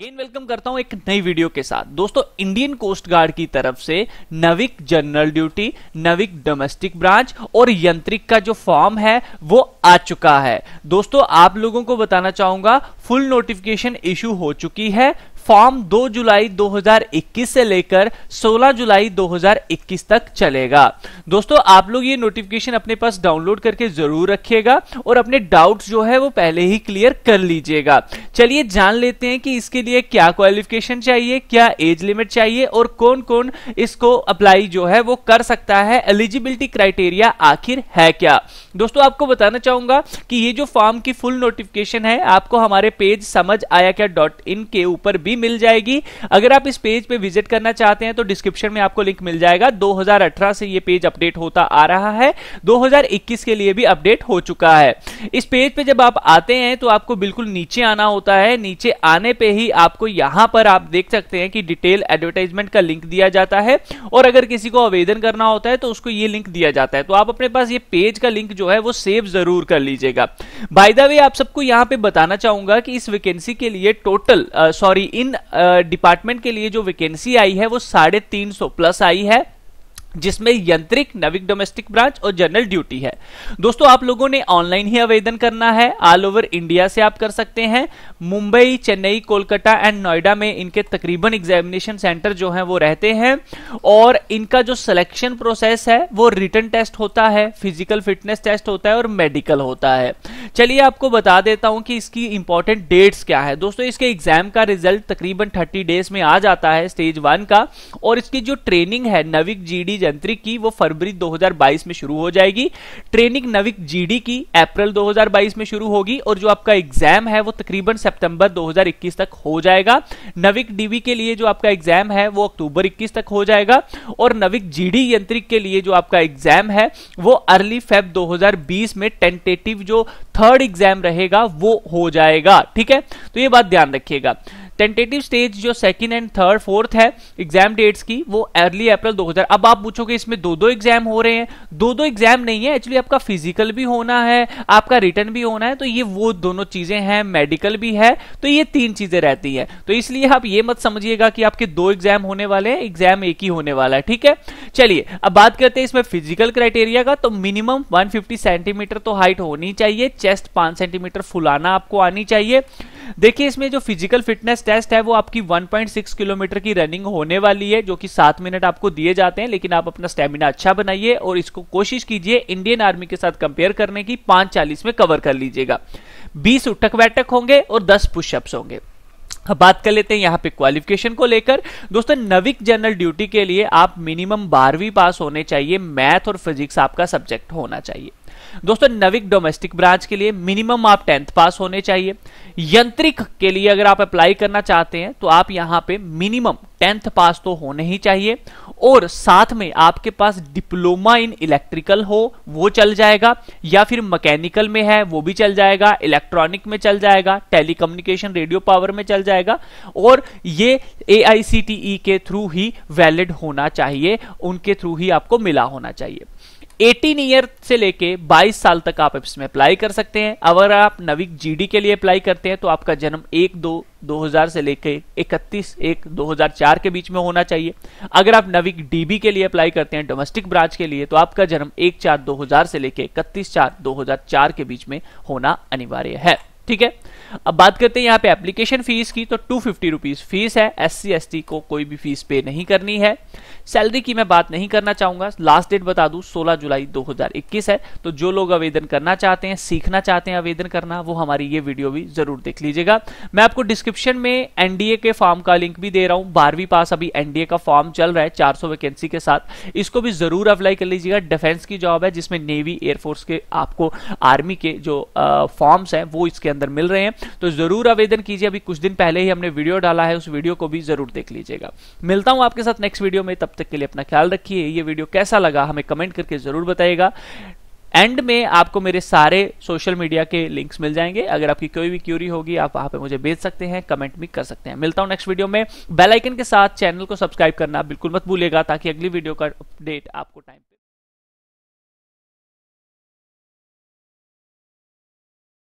again welcome करता हूं एक नई वीडियो के साथ दोस्तों इंडियन कोस्ट गार्ड की तरफ से Navik general duty Navik domestic branch और यंत्रिक का जो फॉर्म है वो आ चुका है दोस्तों आप लोगों को बताना चाहूंगा फुल नोटिफिकेशन इशू हो चुकी है फॉर्म 2 जुलाई 2021 से लेकर 16 जुलाई 2021 तक चलेगा दोस्तों आप लोग ये नोटिफिकेशन अपने पास डाउनलोड करके जरूर रखिएगा और अपने डाउट्स जो है वो पहले ही क्लियर कर लीजिएगा चलिए जान लेते हैं कि इसके लिए क्या क्वालिफिकेशन चाहिए क्या एज लिमिट चाहिए और कौन कौन इसको अप्लाई जो है वो कर सकता है एलिजिबिलिटी क्राइटेरिया आखिर है क्या दोस्तों आपको बताना चाहूंगा कि ये जो फॉर्म की फुल नोटिफिकेशन है आपको हमारे पेज समझ आया क्या डॉट इन के ऊपर भी भी मिल जाएगी अगर आप इस पेज पे विजिट करना चाहते हैं तो डिस्क्रिप्शन में आपको लिंक मिल जाएगा 2018 से ये पेज अपडेट होता आ रहा है 2021 के लिए भी अपडेट हो चुका है इस पेज पे जब आप आते हैं तो आपको बिल्कुल नीचे आना होता है नीचे आने पे ही आपको यहां पर आप देख सकते हैं कि डिटेल एडवर्टाइजमेंट का लिंक दिया जाता है और अगर किसी को आवेदन करना होता है तो उसको ये लिंक दिया जाता है तो आप अपने पास ये पेज का लिंक जो है वो सेव जरूर कर लीजिएगा बाय द वे आप सबको यहां पे बताना चाहूंगा कि इस वैकेंसी के लिए टोटल सॉरी इन इन डिपार्टमेंट के लिए जो वैकेंसी आई है वो साढ़े तीन सौ प्लस आई है जिसमें यंत्रिक नविक डोमेस्टिक ब्रांच और जनरल ड्यूटी है दोस्तों आप लोगों ने ऑनलाइन ही आवेदन करना है ऑल ओवर इंडिया से आप कर सकते हैं मुंबई चेन्नई कोलकाता एंड नोएडा में इनके तकरीबन एग्जामिनेशन सेंटर जो हैं वो रहते हैं और इनका जो सिलेक्शन प्रोसेस है वो रिटर्न टेस्ट होता है फिजिकल फिटनेस टेस्ट होता है और मेडिकल होता है चलिए आपको बता देता हूं कि इसकी इंपॉर्टेंट डेट्स क्या है दोस्तों इसके एग्जाम का रिजल्ट तकरीबन थर्टी डेज में आ जाता है स्टेज वन का और इसकी जो ट्रेनिंग है नविक जी यांत्रिक की वो फरवरी 2022 में शुरू हो जाएगी ट्रेनिंग नविक जीडी की अप्रैल 2022 में शुरू होगी और जो आपका एग्जाम है वो तकरीबन सितंबर 2021 तक हो जाएगा नविक डीवी के लिए जो आपका एग्जाम है वो अक्टूबर 21 तक हो जाएगा और नविक जीडी यंत्रिक के लिए जो आपका एग्जाम है वो अर्ली फेब 2020 में टेंटेटिव जो थर्ड एग्जाम रहेगा वो हो जाएगा ठीक है तो ये बात ध्यान रखिएगा टेंटेटिव स्टेज जो सेकंड एंड थर्ड फोर्थ है एग्जाम डेट्स की वो अर्ली अप्रैल 2000 अब आप पूछोगे इसमें दो दो एग्जाम हो रहे हैं दो दो एग्जाम नहीं है एक्चुअली आपका फिजिकल भी होना है आपका रिटर्न भी होना है तो ये वो दोनों चीजें हैं मेडिकल भी है तो ये तीन चीजें रहती है तो इसलिए आप ये मत समझिएगा कि आपके दो एग्जाम होने वाले हैं एग्जाम एक ही होने वाला है ठीक है चलिए अब बात करते हैं इसमें फिजिकल क्राइटेरिया का तो मिनिमम वन सेंटीमीटर तो हाइट होनी चाहिए चेस्ट पांच सेंटीमीटर फुलाना आपको आनी चाहिए देखिए इसमें जो फिजिकल फिटनेस टेस्ट है वो आपकी 1.6 किलोमीटर की रनिंग होने वाली है जो कि सात मिनट आपको दिए जाते हैं लेकिन आप अपना स्टेमिना अच्छा बनाइए और इसको कोशिश कीजिए इंडियन आर्मी के साथ कंपेयर करने की पांच चालीस में कवर कर लीजिएगा बीस उठक बैठक होंगे और दस पुशअप्स होंगे अब बात कर लेते हैं यहाँ पे क्वालिफिकेशन को लेकर दोस्तों नविक जनरल ड्यूटी के लिए आप मिनिमम बारहवीं पास होने चाहिए मैथ और फिजिक्स आपका सब्जेक्ट होना चाहिए दोस्तों नविक डोमेस्टिक ब्रांच के लिए मिनिमम आप टेंथ पास होने चाहिए यंत्रिक के लिए अगर आप अप्लाई करना चाहते हैं तो आप यहां पे मिनिमम टेंथ पास तो होने ही चाहिए और साथ में आपके पास डिप्लोमा इन इलेक्ट्रिकल हो वो चल जाएगा या फिर मैकेनिकल में है वो भी चल जाएगा इलेक्ट्रॉनिक में चल जाएगा टेलीकम्युनिकेशन रेडियो पावर में चल जाएगा और ये ए e के थ्रू ही वैलिड होना चाहिए उनके थ्रू ही आपको मिला होना चाहिए 18 ईयर से लेके 22 साल तक आप इसमें अप्लाई कर सकते हैं अगर आप नविक जीडी के लिए अप्लाई करते हैं तो आपका जन्म एक दो 2000 से लेकर 31 एक 2004 के बीच में होना चाहिए अगर आप नविक डीबी के लिए अप्लाई करते हैं डोमेस्टिक ब्रांच के लिए तो आपका जन्म एक चार 2000 से लेके इकतीस चार 2004 के बीच में होना अनिवार्य है ठीक है अब बात करते हैं यहाँ पे एप्लीकेशन फीस की तो टू फिफ्टी रुपीज फीस है एस सी को कोई भी फीस पे नहीं करनी है सैलरी की मैं बात नहीं करना चाहूंगा लास्ट डेट बता दू 16 जुलाई 2021 है तो जो लोग आवेदन करना चाहते हैं सीखना चाहते हैं आवेदन करना वो हमारी ये वीडियो भी जरूर देख लीजिएगा मैं आपको डिस्क्रिप्शन में एनडीए के फॉर्म का लिंक भी दे रहा हूं बारहवीं पास अभी एनडीए का फॉर्म चल रहा है चार वैकेंसी के साथ इसको भी जरूर अप्लाई कर लीजिएगा डिफेंस की जॉब है जिसमें नेवी एयरफोर्स के आपको आर्मी के जो फॉर्म्स है वो इसके अंदर मिल रहे हैं तो जरूर आवेदन कीजिए अभी कुछ दिन पहले ही हमने वीडियो डाला है उस वीडियो को भी जरूर देख लीजिएगा मिलता हूं आपके साथ नेक्स्ट वीडियो में तब तक के लिए अपना ख्याल रखिए ये वीडियो कैसा लगा हमें कमेंट करके जरूर बताएगा एंड में आपको मेरे सारे सोशल मीडिया के लिंक्स मिल जाएंगे अगर आपकी कोई भी क्यूरी होगी आप वहां पे मुझे भेज सकते हैं कमेंट भी कर सकते हैं मिलता हूं नेक्स्ट वीडियो में बेल आइकन के साथ चैनल को सब्सक्राइब करना बिल्कुल मत भूलिएगा ताकि अगली वीडियो का अपडेट आपको टाइम